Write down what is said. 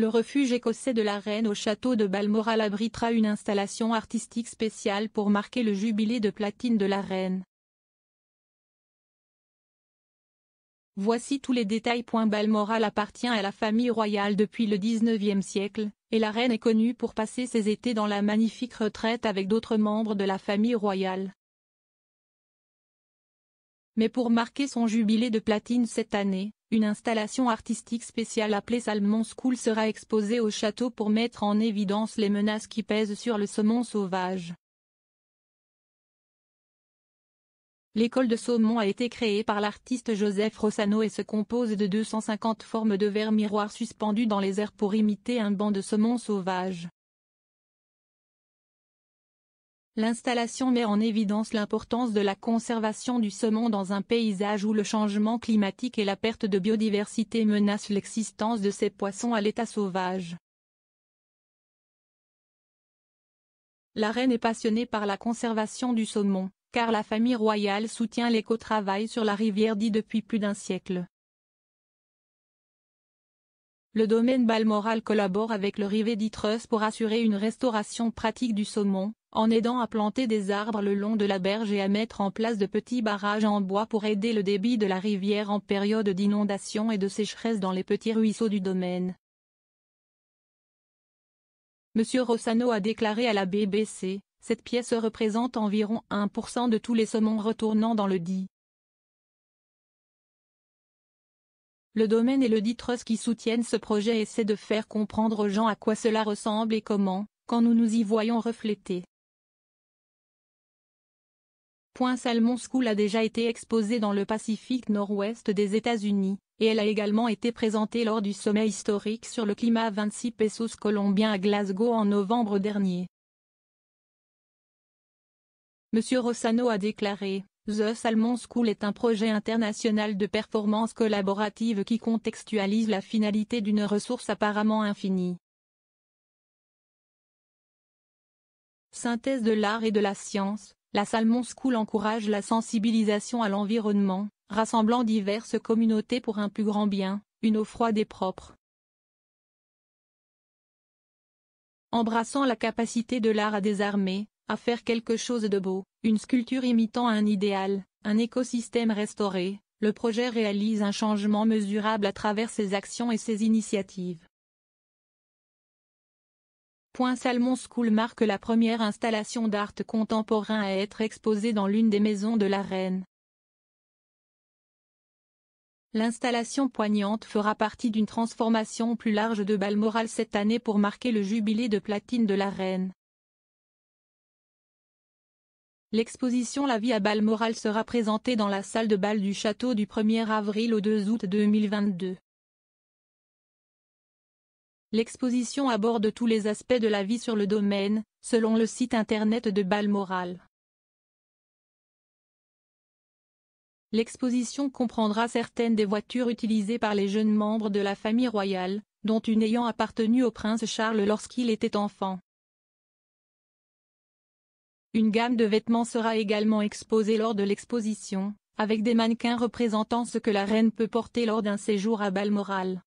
Le refuge écossais de la Reine au château de Balmoral abritera une installation artistique spéciale pour marquer le jubilé de platine de la Reine. Voici tous les détails. Balmoral appartient à la famille royale depuis le 19e siècle, et la Reine est connue pour passer ses étés dans la magnifique retraite avec d'autres membres de la famille royale. Mais pour marquer son jubilé de platine cette année, une installation artistique spéciale appelée Salmon School sera exposée au château pour mettre en évidence les menaces qui pèsent sur le saumon sauvage. L'école de saumon a été créée par l'artiste Joseph Rossano et se compose de 250 formes de verres miroirs suspendus dans les airs pour imiter un banc de saumon sauvage. L'installation met en évidence l'importance de la conservation du saumon dans un paysage où le changement climatique et la perte de biodiversité menacent l'existence de ces poissons à l'état sauvage. La reine est passionnée par la conservation du saumon, car la famille royale soutient l'éco-travail sur la rivière dit depuis plus d'un siècle. Le domaine Balmoral collabore avec le Rivet Trust pour assurer une restauration pratique du saumon, en aidant à planter des arbres le long de la berge et à mettre en place de petits barrages en bois pour aider le débit de la rivière en période d'inondation et de sécheresse dans les petits ruisseaux du domaine. M. Rossano a déclaré à la BBC, cette pièce représente environ 1% de tous les saumons retournant dans le dit. Le domaine et le trust qui soutiennent ce projet essaient de faire comprendre aux gens à quoi cela ressemble et comment, quand nous nous y voyons reflétés. Salmon School a déjà été exposée dans le Pacifique Nord-Ouest des États-Unis, et elle a également été présentée lors du sommet historique sur le climat 26 pesos colombien à Glasgow en novembre dernier. M. Rossano a déclaré, The Salmon School est un projet international de performance collaborative qui contextualise la finalité d'une ressource apparemment infinie. Synthèse de l'art et de la science, la Salmon School encourage la sensibilisation à l'environnement, rassemblant diverses communautés pour un plus grand bien, une eau froide et propre. Embrassant la capacité de l'art à désarmer, à faire quelque chose de beau, une sculpture imitant un idéal, un écosystème restauré, le projet réalise un changement mesurable à travers ses actions et ses initiatives. Salmon School marque la première installation d'art contemporain à être exposée dans l'une des maisons de la reine. L'installation poignante fera partie d'une transformation plus large de Balmoral cette année pour marquer le jubilé de platine de la reine. L'exposition La vie à Balmoral sera présentée dans la salle de bal du château du 1er avril au 2 août 2022. L'exposition aborde tous les aspects de la vie sur le domaine, selon le site internet de Balmoral. L'exposition comprendra certaines des voitures utilisées par les jeunes membres de la famille royale, dont une ayant appartenu au prince Charles lorsqu'il était enfant. Une gamme de vêtements sera également exposée lors de l'exposition, avec des mannequins représentant ce que la reine peut porter lors d'un séjour à Balmoral.